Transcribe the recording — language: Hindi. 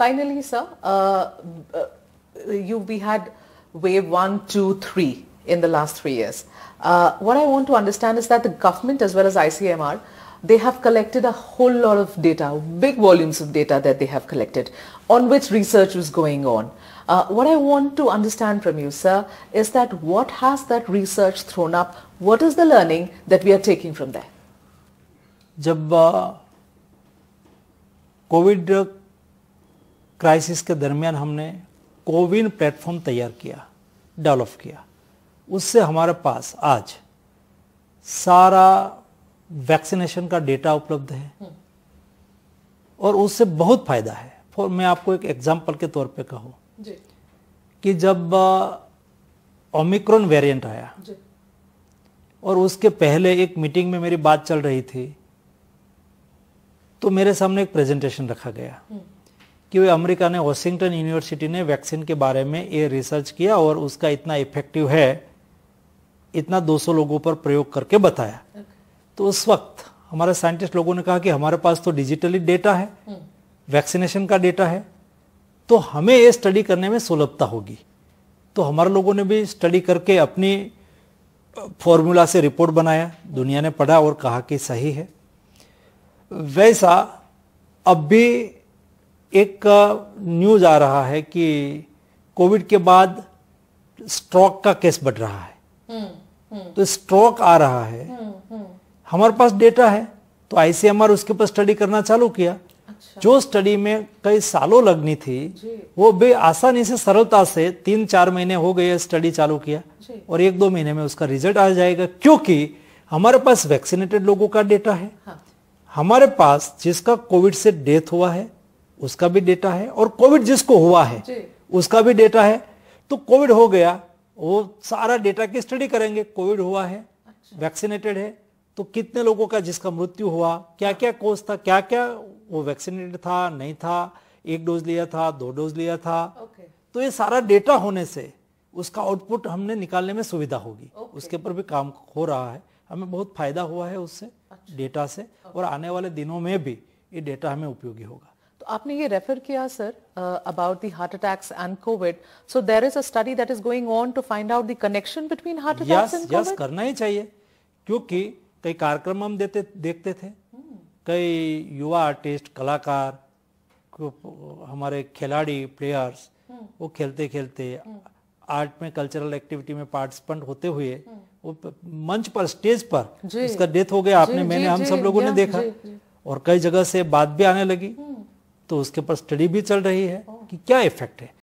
Finally, sir, uh, uh, you, we had wave one, two, three in the last three years. Uh, what I want to understand is that the government as well as ICMR, they have collected a whole lot of data, big volumes of data that they have collected on which research was going on. Uh, what I want to understand from you, sir, is that what has that research thrown up? What is the learning that we are taking from there? जब uh, COVID. क्राइसिस के दरमियान हमने कोविन प्लेटफॉर्म तैयार किया डेवलप किया उससे हमारे पास आज सारा वैक्सीनेशन का डेटा उपलब्ध है हम्म। और उससे बहुत फायदा है फॉर मैं आपको एक एग्जाम्पल के तौर पे कहूँ कि जब ओमिक्रॉन वेरिएंट आया और उसके पहले एक मीटिंग में मेरी बात चल रही थी तो मेरे सामने एक प्रेजेंटेशन रखा गया हम्म। कि अमेरिका ने वॉशिंगटन यूनिवर्सिटी ने वैक्सीन के बारे में ये रिसर्च किया और उसका इतना इफेक्टिव है इतना 200 लोगों पर प्रयोग करके बताया तो उस वक्त हमारे साइंटिस्ट लोगों ने कहा कि हमारे पास तो डिजिटली डेटा है हम्म। वैक्सीनेशन का डेटा है तो हमें ये स्टडी करने में सुलभता होगी तो हमारे लोगों ने भी स्टडी करके अपनी फॉर्मूला से रिपोर्ट बनाया दुनिया ने पढ़ा और कहा कि सही है वैसा अब भी एक न्यूज़ आ रहा है कि कोविड के बाद स्ट्रोक का केस बढ़ रहा है हम्म, हम्म। तो स्ट्रोक आ रहा है हम्म, हमारे पास डेटा है तो आईसीएमआर उसके ऊपर स्टडी करना चालू किया अच्छा। जो स्टडी में कई सालों लगनी थी वो भी आसानी से सरलता से तीन चार महीने हो गए स्टडी चालू किया और एक दो महीने में उसका रिजल्ट आ जाएगा क्योंकि हमारे पास वैक्सीनेटेड लोगों का डेटा है हाँ। हमारे पास जिसका कोविड से डेथ हुआ है उसका भी डेटा है और कोविड जिसको हुआ है उसका भी डेटा है तो कोविड हो गया वो सारा डेटा की स्टडी करेंगे कोविड हुआ है अच्छा। वैक्सीनेटेड है तो कितने लोगों का जिसका मृत्यु हुआ क्या क्या कोज था क्या क्या वो वैक्सीनेटेड था नहीं था एक डोज लिया था दो डोज लिया था तो ये सारा डेटा होने से उसका आउटपुट हमने निकालने में सुविधा होगी उसके ऊपर भी काम हो रहा है हमें बहुत फायदा हुआ है उससे अच्छा। डेटा से और आने वाले दिनों में भी ये डेटा हमें उपयोगी होगा आपने ये रेफर किया sir about the heart attacks and COVID so there is a study that is going on to find out the connection between heart attacks and COVID करना ही चाहिए क्योंकि कई कार्यक्रम हम देते देखते थे कई युवा आर्टिस्ट कलाकार हमारे खिलाड़ी प्लेयर्स वो खेलते खेलते आर्ट में कल्चरल एक्टिविटी में पार्टिसिपेंट होते हुए वो मंच पर स्टेज पर उसका डेथ हो गया आपने मैंने हम सब लोगों ने देखा और कई जगह से बात भी आने लगी तो उसके ऊपर स्टडी भी चल रही है कि क्या इफेक्ट है